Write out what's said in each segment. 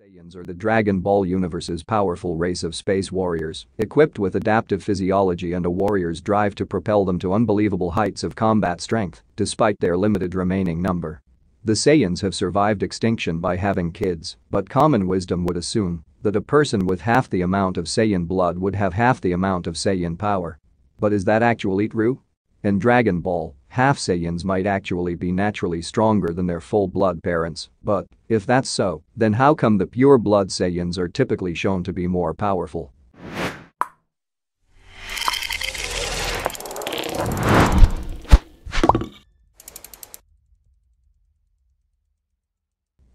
Saiyans are the Dragon Ball universe's powerful race of space warriors, equipped with adaptive physiology and a warrior's drive to propel them to unbelievable heights of combat strength, despite their limited remaining number. The Saiyans have survived extinction by having kids, but common wisdom would assume that a person with half the amount of Saiyan blood would have half the amount of Saiyan power. But is that actually true? In Dragon Ball, half-Saiyans might actually be naturally stronger than their full-blood parents, but, if that's so, then how come the pure-blood Saiyans are typically shown to be more powerful?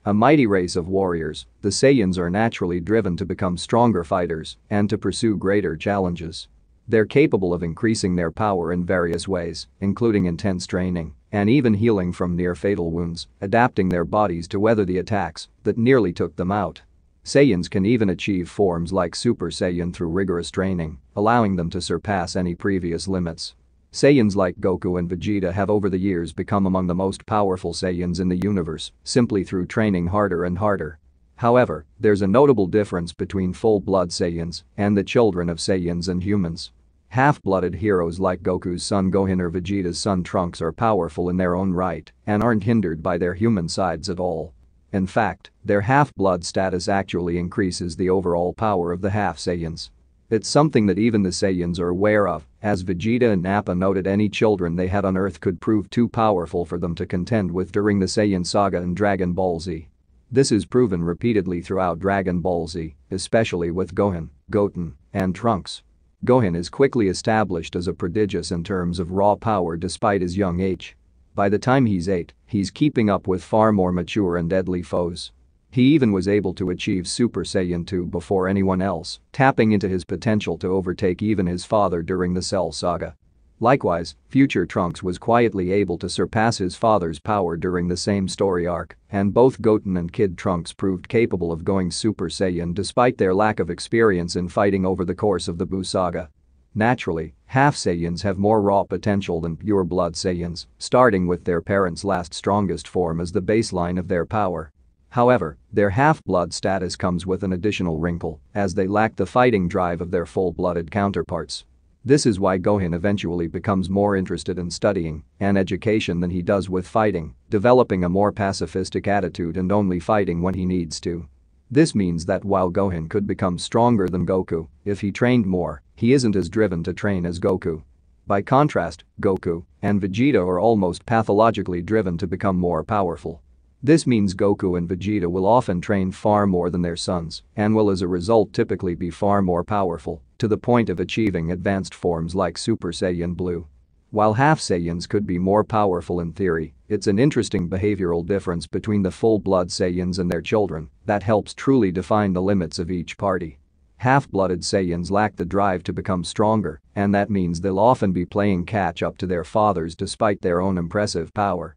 A mighty race of warriors, the Saiyans are naturally driven to become stronger fighters and to pursue greater challenges. They're capable of increasing their power in various ways, including intense training and even healing from near-fatal wounds, adapting their bodies to weather the attacks that nearly took them out. Saiyans can even achieve forms like Super Saiyan through rigorous training, allowing them to surpass any previous limits. Saiyans like Goku and Vegeta have over the years become among the most powerful Saiyans in the universe simply through training harder and harder. However, there's a notable difference between full-blood Saiyans and the children of Saiyans and humans. Half-blooded heroes like Goku's son Gohan or Vegeta's son Trunks are powerful in their own right and aren't hindered by their human sides at all. In fact, their half-blood status actually increases the overall power of the half-Saiyans. It's something that even the Saiyans are aware of, as Vegeta and Nappa noted any children they had on Earth could prove too powerful for them to contend with during the Saiyan saga and Dragon Ball Z. This is proven repeatedly throughout Dragon Ball Z, especially with Gohan, Goten, and Trunks. Gohan is quickly established as a prodigious in terms of raw power despite his young age. By the time he's 8, he's keeping up with far more mature and deadly foes. He even was able to achieve Super Saiyan 2 before anyone else, tapping into his potential to overtake even his father during the Cell Saga. Likewise, future Trunks was quietly able to surpass his father's power during the same story arc, and both Goten and Kid Trunks proved capable of going Super Saiyan despite their lack of experience in fighting over the course of the Buu saga. Naturally, half Saiyans have more raw potential than pure blood Saiyans, starting with their parents' last strongest form as the baseline of their power. However, their half-blood status comes with an additional wrinkle, as they lack the fighting drive of their full-blooded counterparts. This is why Gohan eventually becomes more interested in studying and education than he does with fighting, developing a more pacifistic attitude and only fighting when he needs to. This means that while Gohan could become stronger than Goku if he trained more, he isn't as driven to train as Goku. By contrast, Goku and Vegeta are almost pathologically driven to become more powerful. This means Goku and Vegeta will often train far more than their sons and will as a result typically be far more powerful, to the point of achieving advanced forms like Super Saiyan Blue. While half Saiyans could be more powerful in theory, it's an interesting behavioral difference between the full-blood Saiyans and their children that helps truly define the limits of each party. Half-blooded Saiyans lack the drive to become stronger, and that means they'll often be playing catch-up to their fathers despite their own impressive power.